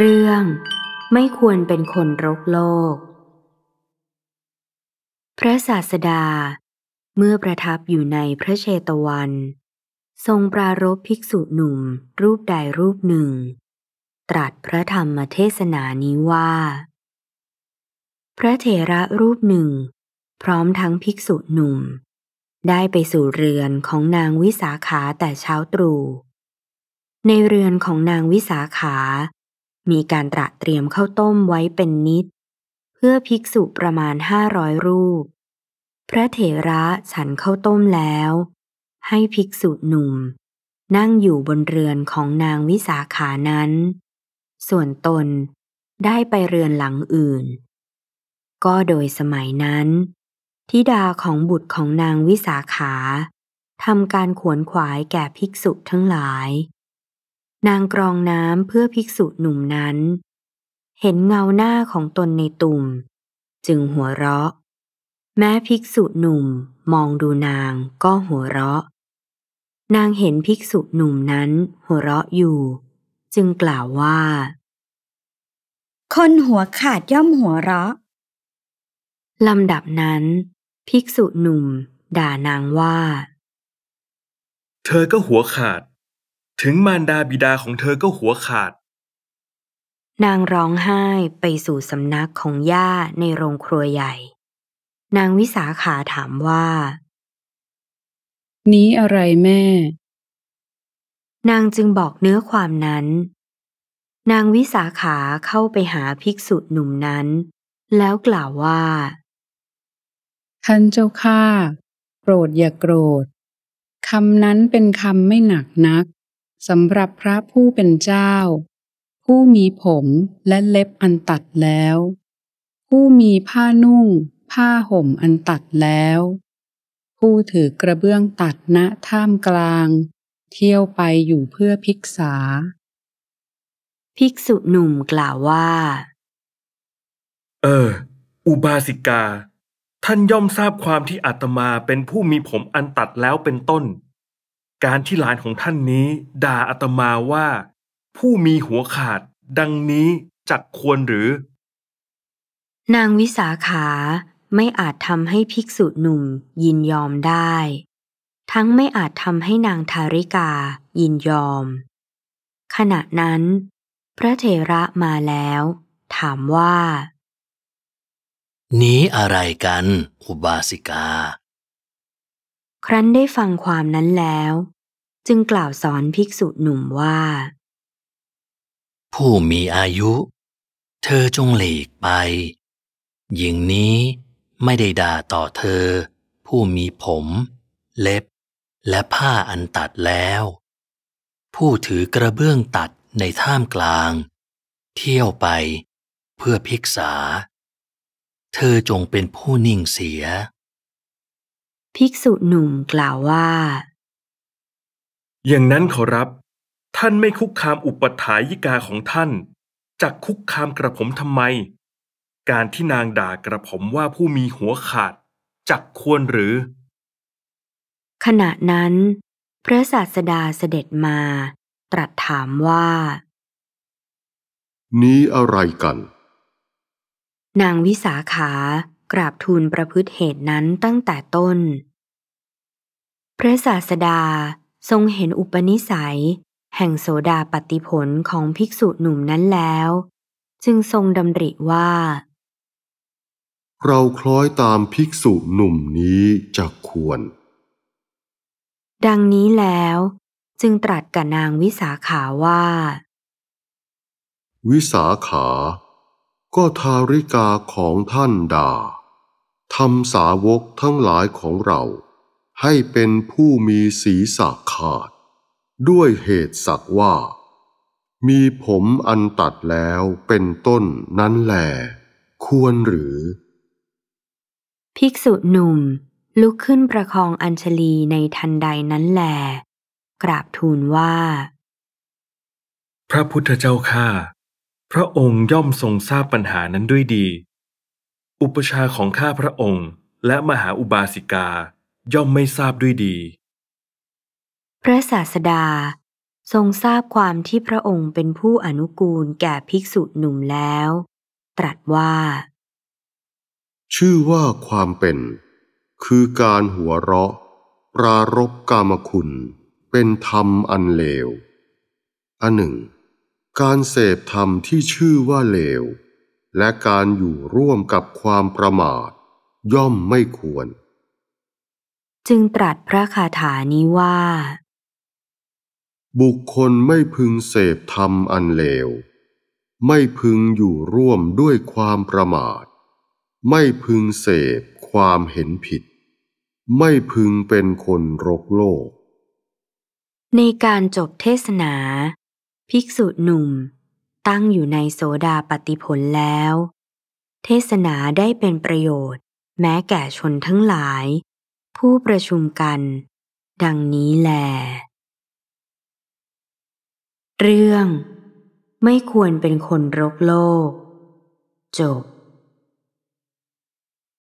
เรื่องไม่ควรเป็นคนรกโลก พระศาสดา เมื่อประทับอยู่ในพระเชตวัน ทรงปรารบภิกษุหนุ่มรูปใดรูปหนึ่ง ตรัสพระธรรมเทศนานี้ว่า พระเถระรูปหนึ่ง พร้อมทั้งภิกษุหนุ่ม ได้ไปสู่เรือนของนางวิสาขาแต่เช้าตรู่ในเรือนของนางวิสาขามีการตระเตรียมข้าวต้มไว้เป็นนิด เพื่อภิกษุประมาณห้าร้อยรูป พระเถระฉันข้าวต้มแล้ว ให้ภิกษุหนุ่ม นั่งอยู่บนเรือนของนางวิสาขานั้น ส่วนตนได้ไปเรือนหลังอื่น ก็โดยสมัยนั้นทิดาของบุตรของนางวิสาขาทำการขวนขวายแก่ภิกษุทั้งหลายนางกรองน้ำเพื่อภิกษุหนุ่มนั้น เห็นเงาหน้าของตนในตุ่ม จึงหัวเราะ แม้ภิกษุหนุ่มมองดูนางก็หัวเราะ นางเห็นภิกษุหนุ่มนั้น หัวเราะอยู่ จึงกล่าวว่า คนหัวขาดย่อมหัวเราะลำดับนั้น ภิกษุหนุ่ม ด่านางว่า เธอก็หัวขาดถึงมารดาบิดาของเธอก็หัวขาด นางร้องไห้ไปสู่สำนักของย่าในโรงครัวใหญ่ นางวิสาขาถามว่า นี้อะไรแม่ นางจึงบอกเนื้อความนั้น นางวิสาขาเข้าไปหาภิกษุหนุ่มนั้น แล้วกล่าวว่าท่านเจ้าข้าโปรดอย่ากโกรธคำนั้นเป็นคำไม่หนักนักสำหรับพระผู้เป็นเจ้า ผู้มีผมและเล็บอันตัดแล้ว ผู้มีผ้านุ่ง ผ้าห่มอันตัดแล้ว ผู้ถือกระเบื้องตัดณท่ามกลาง เที่ยวไปอยู่เพื่อภิกษา ภิกษุหนุ่มกล่าวว่าเอออุบาสิกา ท่านย่อมทราบความที่อาตมาเป็นผู้มีผมอันตัดแล้วเป็นต้นการที่หลานของท่านนี้ด่าอาตมาว่า ผู้มีหัวขาดดังนี้จักควรหรือ นางวิสาขาไม่อาจทำให้ภิกษุหนุ่มยินยอมได้ ทั้งไม่อาจทำให้นางทาริกายินยอม ขณะนั้น พระเถระมาแล้ว ถามว่า นี้อะไรกัน อุบาสิการั้นได้ฟังความนั้นแล้ว จึงกล่าวสอนภิกษุหนุ่มว่า ผู้มีอายุ เธอจงหลีกไป หญิงนี้ไม่ได้ด่าต่อเธอ ผู้มีผม เล็บ และผ้าอันตัดแล้ว ผู้ถือกระเบื้องตัดในท่ามกลาง เที่ยวไป เพื่อพิกษา เธอจงเป็นผู้นิ่งเสียภิกษุหนุ่มกล่าวว่า อย่างนั้นขอรับ ท่านไม่คุกคามอุปถายิกาของท่านจากคุกคามกระผมทำไม การที่นางด่ากระผมว่าผู้มีหัวขาด จักควรหรือ ขณะนั้น พระศาสดาเสด็จมา ตรัสถามว่า นี้อะไรกัน นางวิสาขากราบทูลประพฤติเหตุนั้นตั้งแต่ต้น พระศาสดาทรงเห็นอุปนิสัย แห่งโสดาปฏิผลของภิกษุหนุ่มนั้นแล้ว จึงทรงดำริว่า เราคล้อยตามภิกษุหนุ่มนี้จะควร ดังนี้แล้ว จึงตรัสกับนางวิสาขาว่า วิสาขาก็ทาริกาของท่านดาทำสาวกทั้งหลายของเราให้เป็นผู้มีศีรษะขาด ด้วยเหตุสักว่า มีผมอันตัดแล้วเป็นต้นนั้นแหล ควรหรือ ภิกษุหนุ่มลุกขึ้นประคองอัญชลีในทันใดนั้นแหลกราบทูลว่า พระพุทธเจ้าข้าพระองค์ย่อมทรงทราบปัญหานั้นด้วยดีอุปชาของข้าพระองค์และมหาอุบาสิกาย่อมไม่ทราบด้วยดี พระศาสดาทรงทราบความที่พระองค์เป็นผู้อนุกูลแก่ภิกษุหนุ่มแล้ว ตรัสว่า ชื่อว่าความเป็น คือการหัวเราะ ปรารบกามคุณ เป็นธรรมอันเลว อันหนึ่ง การเสพธรรมที่ชื่อว่าเลวและการอยู่ร่วมกับความประมาท ย่อมไม่ควร จึงตรัสพระคาถานี้ว่า บุคคลไม่พึงเสพธรรมอันเลว ไม่พึงอยู่ร่วมด้วยความประมาท ไม่พึงเสพความเห็นผิด ไม่พึงเป็นคนรกโลก ในการจบเทศนา ภิกษุหนุ่มตั้งอยู่ในโสดาปติผลแล้ว เทศนาได้เป็นประโยชน์แม้แก่ชนทั้งหลาย ผู้ประชุมกันดังนี้แล เรื่องไม่ควรเป็นคนรกโลก จบ